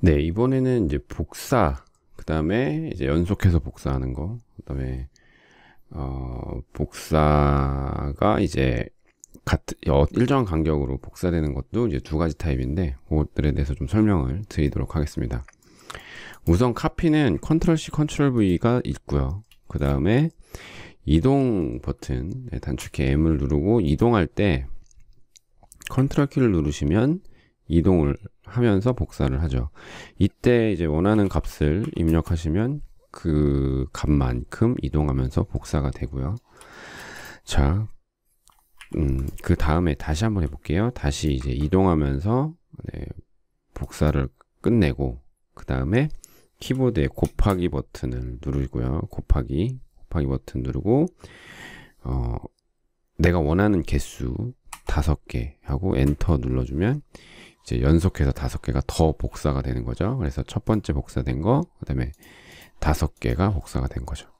네, 이번에는 이제 복사, 그 다음에 이제 연속해서 복사하는 거, 그 다음에, 어, 복사가 이제 같은, 일정한 간격으로 복사되는 것도 이제 두 가지 타입인데, 그것들에 대해서 좀 설명을 드리도록 하겠습니다. 우선 카피는 컨트롤 C, 컨트롤 V가 있고요. 그 다음에 이동 버튼, 네, 단축키 M을 누르고 이동할 때 컨트롤 키를 누르시면 이동을 하면서 복사를 하죠. 이때 이제 원하는 값을 입력하시면 그 값만큼 이동하면서 복사가 되고요. 자, 음, 그 다음에 다시 한번 해볼게요. 다시 이제 이동하면서 네, 복사를 끝내고 그 다음에 키보드에 곱하기 버튼을 누르고요. 곱하기, 곱하기 버튼 누르고 어, 내가 원하는 개수 5개 하고 엔터 눌러주면 이제 연속해서 다섯 개가 더 복사가 되는 거죠. 그래서 첫 번째 복사된 거, 그 다음에 다섯 개가 복사가 된 거죠.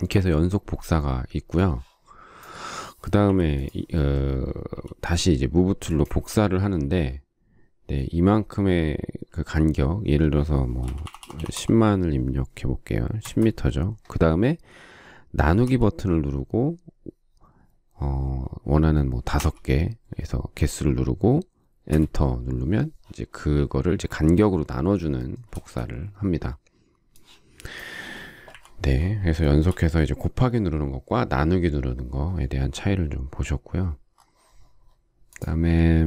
이렇게 해서 연속 복사가 있고요. 그 다음에 어, 다시 이제 무브 툴로 복사를 하는데 네, 이만큼의 그 간격, 예를 들어서 뭐 10만을 입력해 볼게요. 10m죠. 그 다음에 나누기 버튼을 누르고 어, 원하는 뭐 다섯 개에서 개수를 누르고 엔터 누르면 이제 그거를 이제 간격으로 나눠주는 복사를 합니다. 네, 그래서 연속해서 이제 곱하기 누르는 것과 나누기 누르는 것에 대한 차이를 좀 보셨고요. 그다음에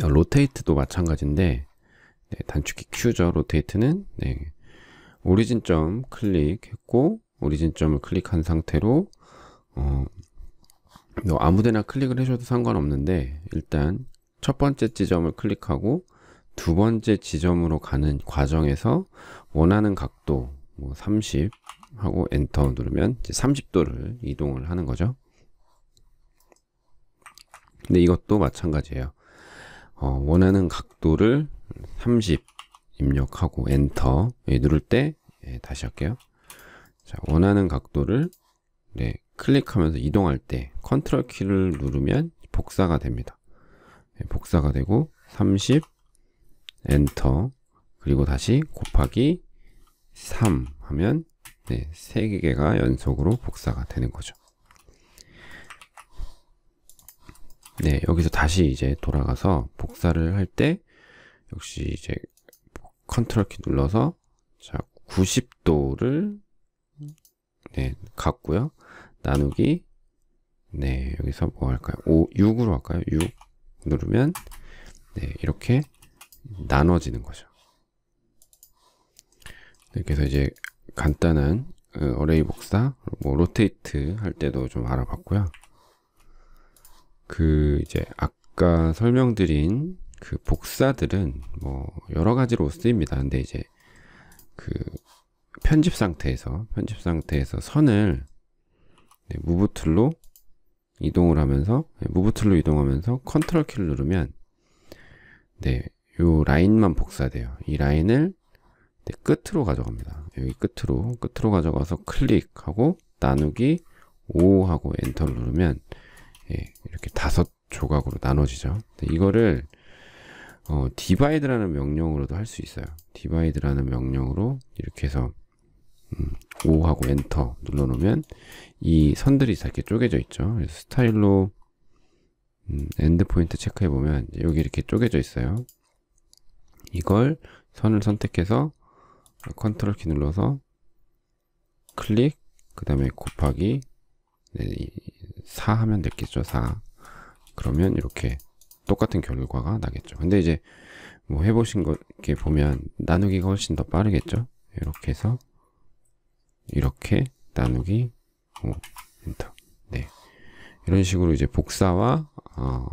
로테이트도 마찬가지인데 네, 단축키 큐저 로테이트는 네, 오리진점 클릭했고 오리진점을 클릭한 상태로 어, 뭐 아무데나 클릭을 해줘도 상관없는데 일단 첫 번째 지점을 클릭하고 두 번째 지점으로 가는 과정에서 원하는 각도 뭐 30 하고 엔터 누르면 이제 30도를 이동을 하는 거죠. 근데 이것도 마찬가지예요. 어, 원하는 각도를 30 입력하고 엔터 예, 누를 때 예, 다시 할게요. 자, 원하는 각도를 네, 클릭하면서 이동할 때 컨트롤 키를 누르면 복사가 됩니다. 예, 복사가 되고 30 엔터 그리고 다시 곱하기 3 하면 네, 3개가 연속으로 복사가 되는 거죠. 네, 여기서 다시 이제 돌아가서 복사를 할 때 역시 이제 컨트롤 키 눌러서 자, 90도를 네, 갔고요. 나누기 네, 여기서 뭐 할까요? 5, 6으로 할까요? 6 누르면 네, 이렇게 나눠지는 거죠. 네, 그래서 이제 간단한 어, 어레이 복사, 뭐 로테이트 할 때도 좀 알아봤고요. 그 이제 아까 설명드린 그 복사들은 뭐 여러 가지로 쓰입니다. 근데 이제 그 편집 상태에서 편집 상태에서 선을 네, 무브 툴로 이동을 하면서 예, 무브툴로 이동하면서 컨트롤 키를 누르면 네, 요 라인만 복사돼요. 이 라인을 네, 끝으로 가져갑니다. 여기 끝으로 끝으로 가져가서 클릭하고 나누기 5 하고 엔터를 누르면 예, 이렇게 다섯 조각으로 나눠지죠. 네, 이거를 어, divide라는 명령으로도 할 수 있어요. divide라는 명령으로 이렇게 해서 음, 5 하고 엔터 눌러놓으면 이 선들이 이렇게 쪼개져 있죠. 그래서 스타일로 음, 엔드 포인트 체크해 보면 여기 이렇게 쪼개져 있어요. 이걸 선을 선택해서 컨트롤 키 눌러서 클릭 그 다음에 곱하기 네, 4 하면 됐겠죠 4 그러면 이렇게 똑같은 결과가 나겠죠 근데 이제 뭐 해보신 것 이렇게 보면 나누기가 훨씬 더 빠르겠죠 이렇게 해서 이렇게 나누기 5 어, 엔터 네 이런 식으로 이제 복사와 어,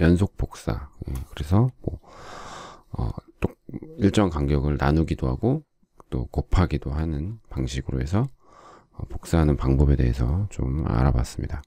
연속 복사 예, 그래서 뭐 어, 또 일정 간격을 나누기도 하고 또 곱하기도 하는 방식으로 해서 어, 복사하는 방법에 대해서 좀 알아봤습니다.